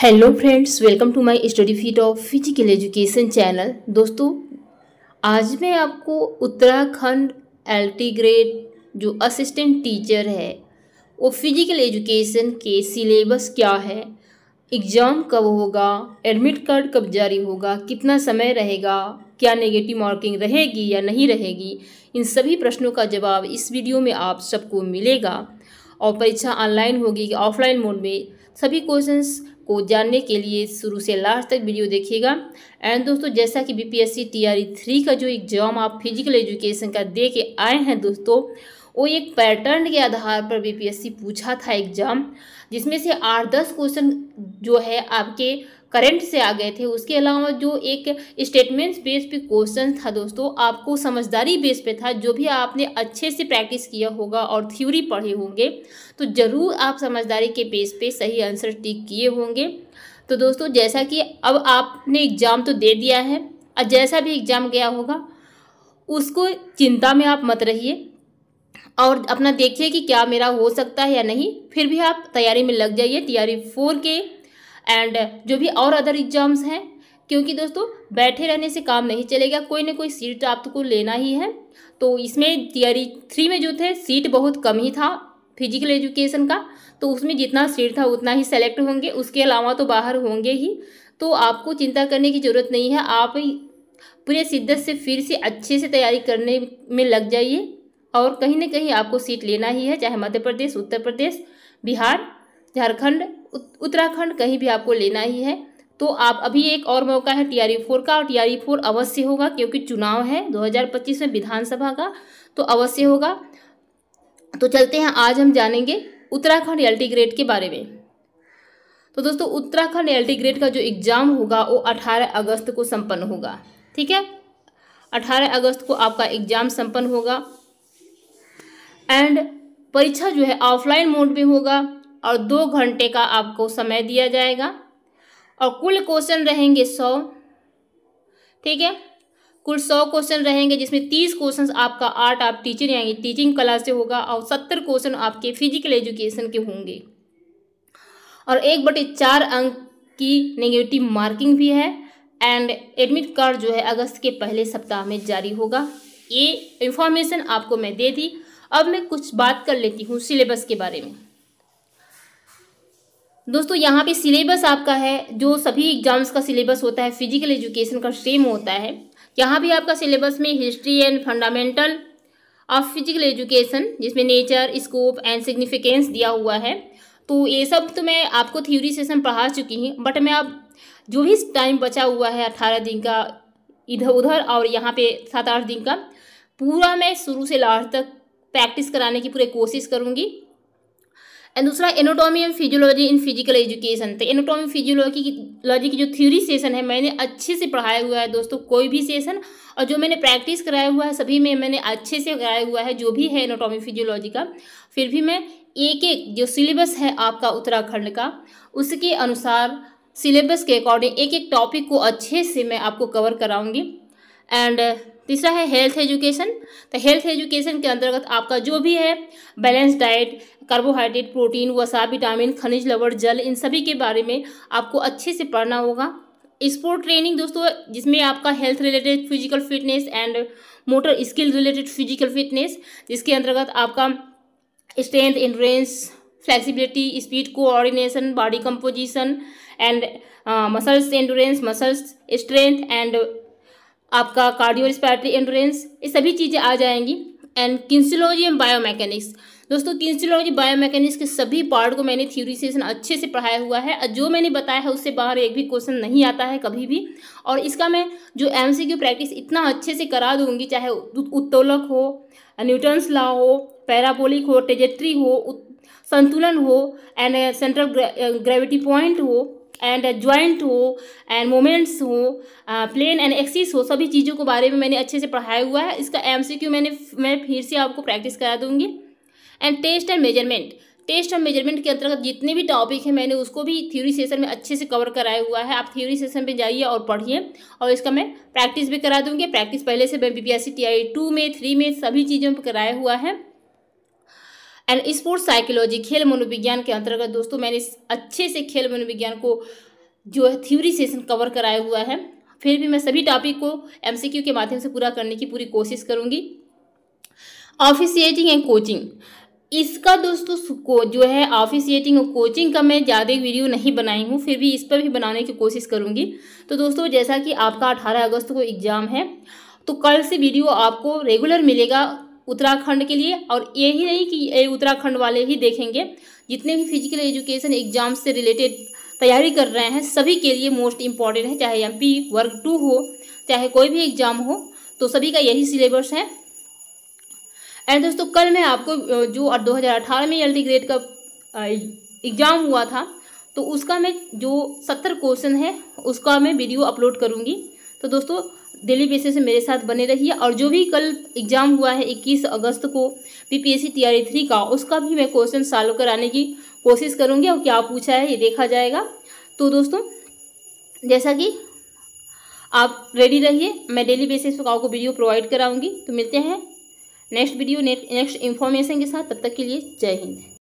hello friends welcome to my study feet of physical education channel दोस्तों आज मैं आपको उत्तराखंड एल्टीग्रेड जो असिस्टेंट टीचर है वो फिजिकल एजुकेशन के सिलेबस क्या है एग्ज़ाम कब होगा एडमिट कार्ड कब जारी होगा कितना समय रहेगा क्या नेगेटिव मार्किंग रहेगी या नहीं रहेगी इन सभी प्रश्नों का जवाब इस वीडियो में आप सबको मिलेगा और परीक्षा ऑनलाइन होगी कि ऑफलाइन मोड में सभी क्वेश्चंस को जानने के लिए शुरू से लास्ट तक वीडियो देखिएगा एंड दोस्तों जैसा कि बीपीएससी टीआरई थ्री का जो एग्जाम आप फिजिकल एजुकेशन का दे के आए हैं दोस्तों वो एक पैटर्न के आधार पर बीपीएससी पूछा था एग्जाम जिसमें से आठ दस क्वेश्चन जो है आपके करंट से आ गए थे उसके अलावा जो एक स्टेटमेंट्स बेस पे क्वेश्चन था दोस्तों आपको समझदारी बेस पे था जो भी आपने अच्छे से प्रैक्टिस किया होगा और थ्योरी पढ़े होंगे तो ज़रूर आप समझदारी के बेस पे सही आंसर टिक किए होंगे तो दोस्तों जैसा कि अब आपने एग्ज़ाम तो दे दिया है और जैसा भी एग्ज़ाम गया होगा उसको चिंता में आप मत रहिए और अपना देखिए कि क्या मेरा हो सकता है या नहीं फिर भी आप तैयारी में लग जाइए तैयारी फोर के एंड जो भी और अदर एग्जाम्स हैं क्योंकि दोस्तों बैठे रहने से काम नहीं चलेगा कोई ना कोई सीट आपको तो लेना ही है तो इसमें तैयारी थ्री में जो थे सीट बहुत कम ही था फिजिकल एजुकेशन का तो उसमें जितना सीट था उतना ही सेलेक्ट होंगे उसके अलावा तो बाहर होंगे ही तो आपको चिंता करने की ज़रूरत नहीं है आप पूरे शिद्दत से फिर से अच्छे से तैयारी करने में लग जाइए और कहीं ना कहीं आपको सीट लेना ही है चाहे मध्य प्रदेश उत्तर प्रदेश बिहार झारखंड उत्तराखंड कहीं भी आपको लेना ही है तो आप अभी एक और मौका है टी आर फोर का और टी आर फोर अवश्य होगा क्योंकि चुनाव है 2025 में विधानसभा का तो अवश्य होगा तो चलते हैं आज हम जानेंगे उत्तराखंड एल ग्रेड के बारे में तो दोस्तों उत्तराखंड एल ग्रेड का जो एग्ज़ाम होगा वो 18 अगस्त को संपन्न होगा ठीक है 18 अगस्त को आपका एग्ज़ाम संपन्न होगा एंड परीक्षा जो है ऑफलाइन मोड में होगा और दो घंटे का आपको समय दिया जाएगा और कुल क्वेश्चन रहेंगे सौ ठीक है कुल सौ क्वेश्चन रहेंगे जिसमें तीस क्वेश्चन आपका आर्ट आप टीचर यानी टीचिंग कला से होगा और सत्तर क्वेश्चन आपके फिजिकल एजुकेशन के होंगे और एक बटे चार अंक की नेगेटिव मार्किंग भी है एंड एडमिट कार्ड जो है अगस्त के पहले सप्ताह में जारी होगा ये इन्फॉर्मेशन आपको मैं दे दी अब मैं कुछ बात कर लेती हूँ सिलेबस के बारे में दोस्तों यहाँ पे सिलेबस आपका है जो सभी एग्जाम्स का सिलेबस होता है फिजिकल एजुकेशन का सेम होता है यहाँ भी आपका सिलेबस में history and fundamental of physical education जिसमें नेचर स्कोप एंड सिग्निफिकेंस दिया हुआ है तो ये सब तो मैं आपको थ्योरी सेशन पढ़ा चुकी हूँ बट मैं अब जो भी टाइम बचा हुआ है अट्ठारह दिन का इधर उधर और यहाँ पे सात आठ दिन का पूरा मैं शुरू से लास्ट तक प्रैक्टिस कराने की पूरी कोशिश करूँगी एंड दूसरा anatomy and physiology in physical education तो एनोटॉमी फिजियोलॉजी की लॉजी की जो थ्योरी सेशन है मैंने अच्छे से पढ़ाया हुआ है दोस्तों कोई भी सेशन और जो मैंने प्रैक्टिस कराया हुआ है सभी में मैंने अच्छे से कराया हुआ है जो भी है एनोटॉमी फिजियोलॉजी का फिर भी मैं एक एक जो सिलेबस है आपका उत्तराखंड का उसके अनुसार सिलेबस के अकॉर्डिंग एक एक टॉपिक को अच्छे से मैं आपको कवर कराऊँगी एंड तीसरा है हेल्थ एजुकेशन तो हेल्थ एजुकेशन के अंतर्गत आपका जो भी है बैलेंस डाइट कार्बोहाइड्रेट प्रोटीन वसा विटामिन खनिज लवण जल इन सभी के बारे में आपको अच्छे से पढ़ना होगा स्पोर्ट ट्रेनिंग दोस्तों जिसमें आपका health related physical fitness and motor skill related physical fitness जिसके अंतर्गत आपका strength endurance flexibility speed coordination body composition and muscles endurance muscles strength and आपका कार्डियो रिस्पायरेटरी एंडोरेंस ये सभी चीज़ें आ जाएंगी एंड किन्सिलोजी एंड मैकेनिक्स दोस्तों किन्सिलोजी मैकेनिक्स के सभी पार्ट को मैंने थ्योरी सेशन अच्छे से पढ़ाया हुआ है जो मैंने बताया है उससे बाहर एक भी क्वेश्चन नहीं आता है कभी भी और इसका मैं जो एम सी प्रैक्टिस इतना अच्छे से करा दूँगी चाहे उत्तोलक हो न्यूटन्स ला हो पैराबोलिक हो टेजेट्री हो संतुलन हो एंड सेंट्रल ग्रेविटी पॉइंट हो एंड ज्वाइंट हो एंड मोमेंट्स हो प्लेन एंड एक्सिस हो सभी चीज़ों के बारे में मैंने अच्छे से पढ़ाया हुआ है इसका एमसीक्यू मैंने मैं फिर से आपको प्रैक्टिस करा दूँगी and test and measurement test और मेजरमेंट के अंतर्गत जितने भी टॉपिक हैं मैंने उसको भी थ्योरी सेशन में अच्छे से कवर कराया हुआ है आप थ्योरी सेशन पे जाइए और पढ़िए और इसका मैं प्रैक्टिस भी करा दूँगी प्रैक्टिस पहले से मैं B P S C T I two में थ्री में सभी चीज़ों पर कराया हुआ है एंड स्पोर्ट्स साइकोलॉजी खेल मनोविज्ञान के अंतर्गत दोस्तों मैंने अच्छे से खेल मनोविज्ञान को जो है थ्योरी सेशन कवर कराया हुआ है फिर भी मैं सभी टॉपिक को एम के माध्यम से पूरा करने की पूरी कोशिश करूँगी ऑफिसिएटिंग एंड कोचिंग इसका दोस्तों को जो है ऑफिसिएटिंग और कोचिंग का मैं ज़्यादा वीडियो नहीं बनाई हूँ फिर भी इस पर भी बनाने की कोशिश करूँगी तो दोस्तों जैसा कि आपका अठारह अगस्त को एग्ज़ाम है तो कल से वीडियो आपको रेगुलर मिलेगा उत्तराखंड के लिए और यही नहीं कि ये उत्तराखंड वाले ही देखेंगे जितने भी फिजिकल एजुकेशन एग्जाम से रिलेटेड तैयारी कर रहे हैं सभी के लिए मोस्ट इम्पॉर्टेंट है चाहे एम पी वर्ग टू हो चाहे कोई भी एग्जाम हो तो सभी का यही सिलेबस है एंड दोस्तों कल मैं आपको जो 2018 में एल ग्रेड का एग्ज़ाम हुआ था तो उसका मैं जो सत्तर क्वेश्चन है उसका मैं वीडियो अपलोड करूँगी तो दोस्तों डेली बेसिस से मेरे साथ बने रहिए और जो भी कल एग्ज़ाम हुआ है 21 अगस्त को पीपीएससी तैयारी थ्री का उसका भी मैं क्वेश्चन सॉल्व कराने की कोशिश करूँगी और क्या पूछा है ये देखा जाएगा तो दोस्तों जैसा कि आप रेडी रहिए मैं डेली बेसिस पर आपको वीडियो प्रोवाइड कराऊँगी तो मिलते हैं नेक्स्ट वीडियो नेक्स्ट इन्फॉर्मेशन के साथ तब तक के लिए जय हिंद